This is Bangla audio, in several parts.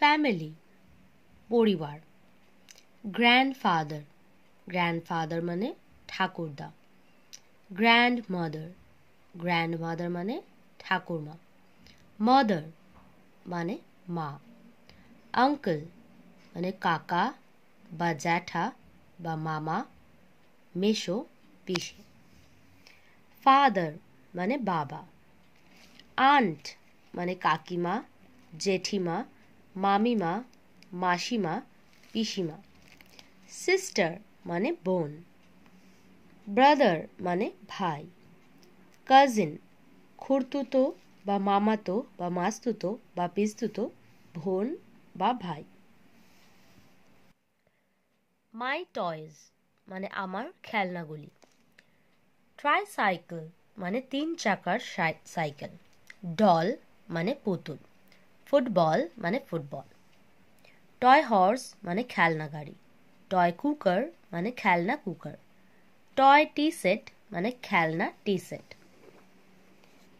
फैमिली परिवार ग्रैंड ग्रैंडफादर ग्रैंडफादर माने ठाकुरदा ग्रैंड मदर ग्रैंड मदर माने ठाकुरमा मदर माने माँ अंकल माने काका बा जैठा बा मामा मेशो पीछे फादर मान बाबा आंट मान काकीमा जेठीमा মামিমা মাসিমা পিসিমা সিস্টার মানে বোন ব্রাদার মানে ভাই কাজিন খুঁড়তুতো বা মামাতো বা মাস্তুতো বা পিস্তুতো বোন বা ভাই মাই টয়েজ মানে আমার খেলনাগুলি ট্রাই সাইকেল মানে তিন চাকার সাইকেল ডল মানে পুতুল ফুটবল মানে ফুটবল টয় হর্স মানে খেলনা গাড়ি টয় কুকার মানে খেলনা কুকার টয় টি সেট মানে খেলনা টি সেট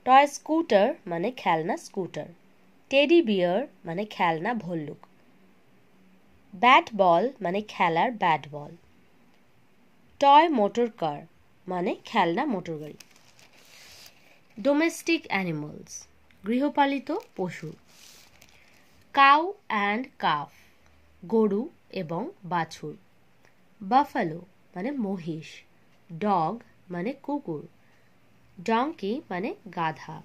টয় স্কুটার মানে খেলনা স্কুটার টেডি বিয়ার মানে খেলনা ভল্লুক ব্যাট বল মানে খেলার bat ball toy motor car মানে খেলনা মোটর গাড়ি ডোমেস্টিক অ্যানিমালস গৃহপালিত পশু কাউ অ্যান্ড কাফ গরু এবং বাছুর বাফালো মানে মহিষ ডগ মানে কুকুর ডঙ্কি মানে গাধা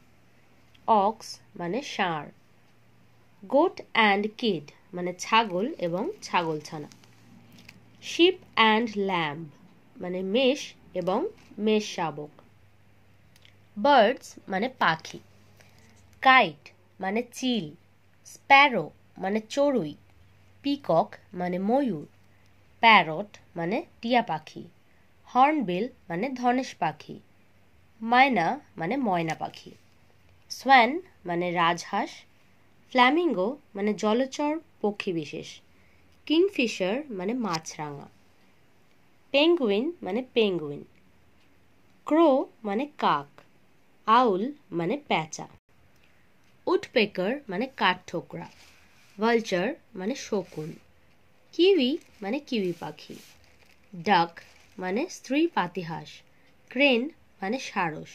অক্স মানে ষাঁড় গোট অ্যান্ড কিড মানে ছাগল এবং ছাগল ছানা শিপ অ্যান্ড ল্যাম্ব মানে মেষ এবং মেষ শাবক বার্ডস মানে পাখি কাইট মানে চিল স্প্যারো মানে চড়ুই পিকক মানে ময়ূর প্যারট মানে টিয়া পাখি হর্নবিল মানে ধনেশ পাখি মায়না মানে ময়না পাখি সোয়ান মানে রাজহাঁস ফ্ল্যামিঙ্গো মানে জলচর পক্ষী বিশেষ কিংফিশার মানে মাছরাঙা পেঙ্গুইন মানে পেঙ্গুইন ক্রো মানে কাক আউল মানে প্যাঁচা উডপেকার মানে কাঠঠোকরা ভালচার মানে শকুন কিউই মানে কিউই পাখি ডাক মানে স্ত্রী পাতিহাঁস ক্রেন মানে সারস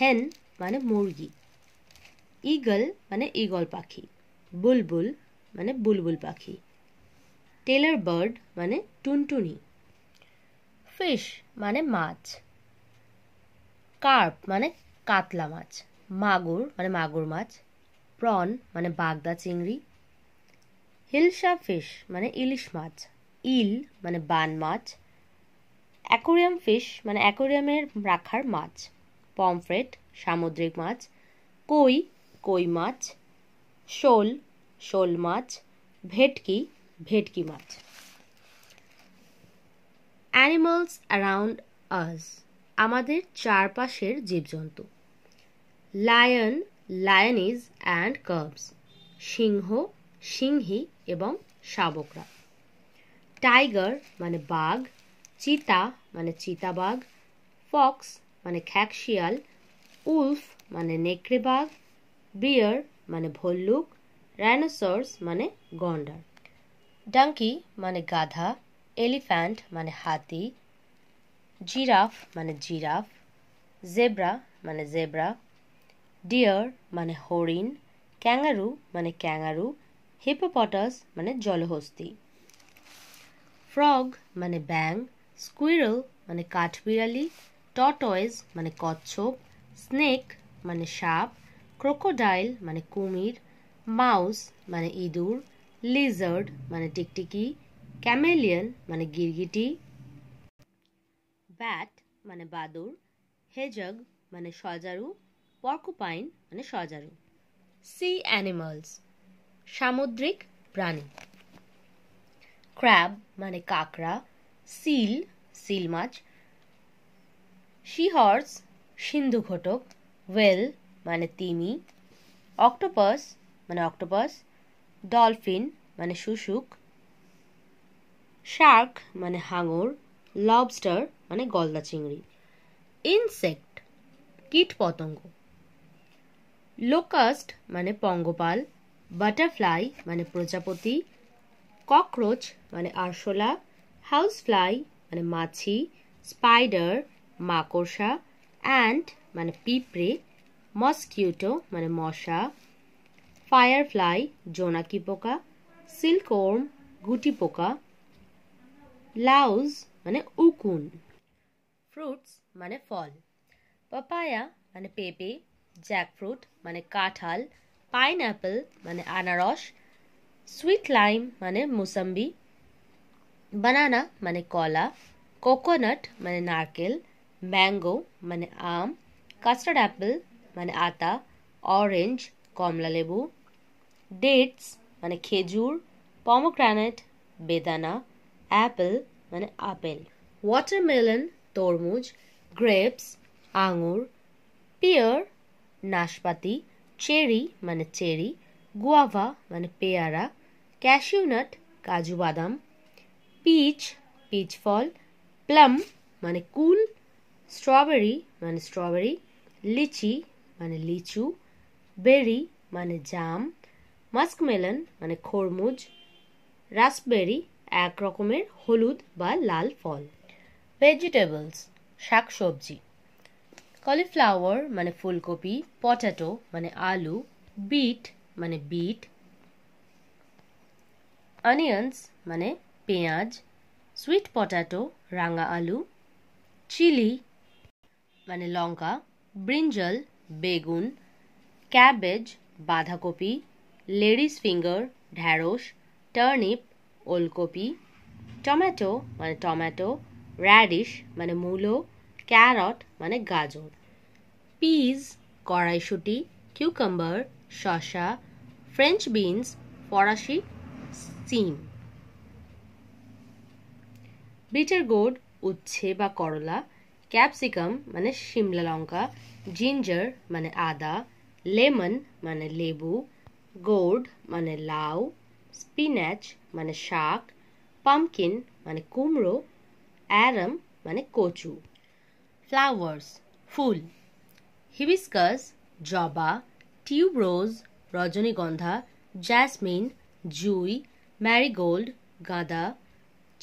হেন মানে মুরগি ইগল মানে ইগল পাখি বুলবুল মানে বুলবুল পাখি টেলার বার্ড মানে টুনটুনি ফিশ মানে মাছ কার্প মানে কাতলা মাছ মাগুর মানে মাগুর মাছ প্রন মানে বাগদা চিংড়ি হিলসা ফিশ মানে ইলিশ মাছ ইল মানে বান মাছ অ্যাকোরিয়াম ফিশ মানে অ্যাকোরিয়ামের রাখার মাছ পমফ্রেট সামুদ্রিক মাছ কই কই মাছ শোল শোল মাছ ভেটকি ভেটকি মাছ অ্যানিমালস অ্যারাউন্ড আস আমাদের চারপাশের জীবজন্তু লায়ন লায়নিজ অ্যান্ড কার্বস সিংহ সিংহী এবং শাবকরা টাইগার মানে বাঘ চিতা মানে চিতাবাঘ ফক্স মানে খ্যাকশিয়াল উলফ মানে নেকড়ে বাঘ বিয়ার মানে ভল্লুক রাইনোসর্স মানে গন্ডার ডাঙ্কি মানে গাধা এলিফ্যান্ট মানে হাতি জিরাফ মানে জিরাফ জেব্রা মানে জেব্রা डियर मान हरिण क्यांगारू मान क्यांगारू हिपोपटस मान जलहस्ती फ्रग मान बैंग स्कुरल मान काठबिड़ाली टटएज मान कच्छप स्नेक मान सप क्रोकोडाइल मान कूमिर माउस मान इदुर लिजर्ड मान टिकटिकी कैमिलियन मान गिरगिटी बैट मान बदुर हेजग मान सजारू পর্কুপাইন মানে সজারু সি অ্যানিমালস সামুদ্রিক প্রাণী ক্র্যাব মানে কাঁকড়া সিল সিল মাছ সিহর্স সিন্ধু ঘটক ওয়েল মানে তিমি অক্টোপাস মানে অক্টোপাস ডলফিন মানে শুশুক শার্ক মানে হাঙর লবস্টার মানে গলদা চিংড়ি ইনসেক্ট কীট পতঙ্গ লোকাস্ট মানে পঙ্গপাল বাটারফ্লাই মানে প্রজাপতি ককরোচ মানে আরশোলা হাউস ফ্লাই মানে মাছি স্পাইডার মাকড়সা অ্যান্ট মানে পিঁপড়ে মসকিউটো মানে মশা ফায়ারফ্লাই জোনাকি পোকা সিল্কওর্ম গুটি পোকা লাউজ মানে উকুন ফ্রুটস মানে ফল পাপায়া মানে পেঁপে जैकफ्रूट मान काठाल पाइन एपल मान अनारस स्वीट लाइम मान मोसम्बी बनाना मान कला कोकोनट मान नारकेल मैंगो मान आम कस्टर्ड एपल मान आता ऑरेंज कमला लेबू डेट्स मान खेजूर पमोग्रेनेट बेदाना एपल मान आपल वाटरमेलन तरमुज ग्रेप्स आंगुर पियर নাশপাতি চেরি মানে চেরি গুয়াভা মানে পেয়ারা ক্যাশিউনাট কাজু বাদাম পিচ পিচ ফল প্লাম মানে কুল স্ট্রবেরি মানে স্ট্রবেরি লিচি মানে লিচু বেরি মানে জাম মাস্কমেলন মানে খরমুজ রাসবেরি এক রকমের হলুদ বা লাল ফল ভেজিটেবলস শাকসবজি কলিফ্লাওয়ার মানে ফুলকপি পটাটো মানে আলু বিট মানে বিট অনিয়ন্স মানে পেঁয়াজ সুইট পটাটো রাঙা আলু চিলি মানে লঙ্কা ব্রিঞ্জল বেগুন ক্যাবেজ বাঁধাকপি লেডিস ফিঙ্গার ঢ্যাঁড়স টার্নিপ ওলকপি টমেটো মানে টমেটো র্যাডিশ মানে মূলো ক্যারট মানে গাজর পিস কড়াইশুটি কিউকাম্বার শসা ফ্রেঞ্চ বিনস ফরাসি সিম বিটার গোড উচ্ছে বা করলা ক্যাপসিকাম মানে শিমলা লঙ্কা জিঞ্জার মানে আদা লেমন মানে লেবু গোড মানে লাউ স্পিনাচ মানে শাক পামকিন মানে কুমড়ো অ্যারাম মানে কচু flowers, ফুল হিবিস্কাস জবা টিউবরোজ রজনীগন্ধা জ্যাসমিন জুই ম্যারিগোল্ড গাঁদা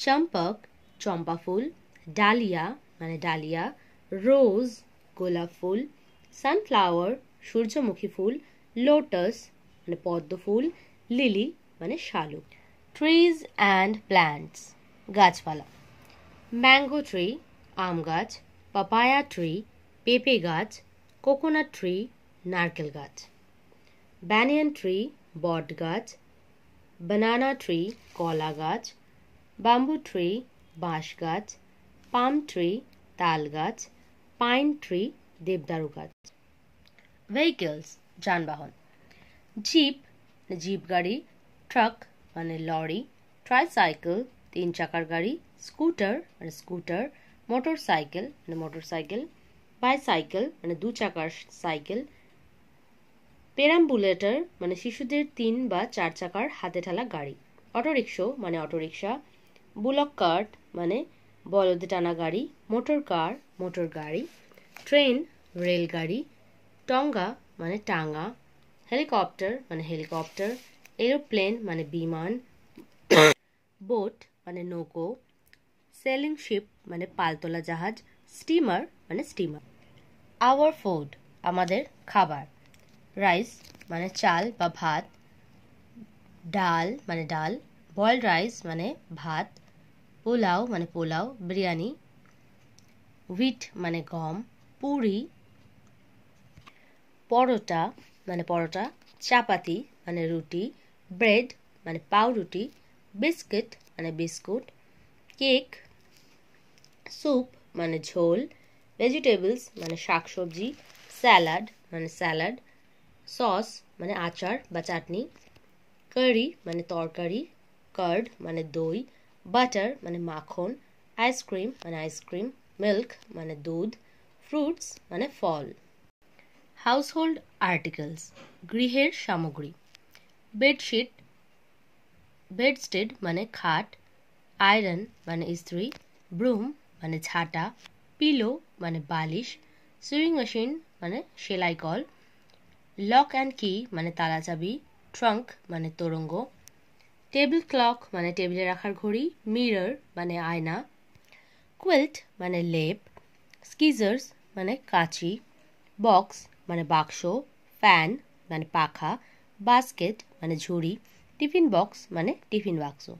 চম্পক চম্পা ফুল ডালিয়া মানে ডালিয়া রোজ গোলাপ ফুল সানফ্লাওয়ার সূর্যমুখী ফুল লোটাস মানে পদ্ম ফুল লিলি মানে শালুক ট্রিজ অ্যান্ড প্ল্যান্টস গাছপালা ম্যাঙ্গো ট্রি আম গাছ पपाया ट्री पेपे गाच कोकोनट ट्री नारकेल गाच बनियन ट्री बड गाच बनाना ट्री कला गाच बाम्बू ट्री बाश गाच पाम ट्री ताल गाच पाइन ट्री देवदारु गाच वेहिकल्स जानबन जीप जीप गाड़ी ट्रक मान लरी ट्राइसाइकेल तीन चाकार गाड़ी स्कूटर और स्कूटर মোটরসাইকেল মানে মোটরসাইকেল বাইসাইকেল মানে দু চাকার সাইকেল পেরাম্বুলেটার মানে শিশুদের তিন বা চার চাকার হাতে ঠেলা গাড়ি অটোরিক্সো মানে অটোরিক্সা বুলক কার্ট মানে বলদে টানা গাড়ি মোটর কার মোটর গাড়ি ট্রেন রেলগাড়ি টঙ্গা মানে টাঙ্গা হেলিকপ্টার মানে হেলিকপ্টার এরোপ্লেন মানে বিমান বোট মানে নৌকো सेलिंग शिप मान पालतला जहाज स्टीमार मैं स्टीमार आवर फूड खबर रईस मान चाल भात डाल मान डाल बल्ड रईस मान भात पोलाओ मान पोलाओ बिरियानी हुईट मान गम पुरी परोटा मान परोटा चपाती मान रुटी ब्रेड मान रुटी बस्कुट मान बिस्कुट केक सूप मान झोल वेजिटेबल्स मान शब्जी सालाड मान सालाड सस मान आचार चटनी करी मान तरकारी कर्ड मान दई बाटार मान माखन आइसक्रीम मान आइसक्रीम मिल्क मान दूध फ्रूट्स मान फल हाउसहोल्ड आर्टिकल्स गृहर सामग्री बेडशीट बेडस्टेड मान खाट आयरन मान स्त्री ब्रूम মানে ছাটা পিলো মানে বালিশ সুইং মেশিন মানে সেলাই কল লক অ্যান্ড কি মানে তালাচাবি ট্রাঙ্ক মানে তোরঙ্গ টেবিল ক্লক মানে টেবিলে রাখার ঘড়ি মিরর মানে আয়না কুয়েল্ট মানে লেপ স্কিজার্স মানে কাঁচি বক্স মানে বাক্স ফ্যান মানে পাখা বাস্কেট মানে ঝুড়ি টিফিন বক্স মানে টিফিন বাক্স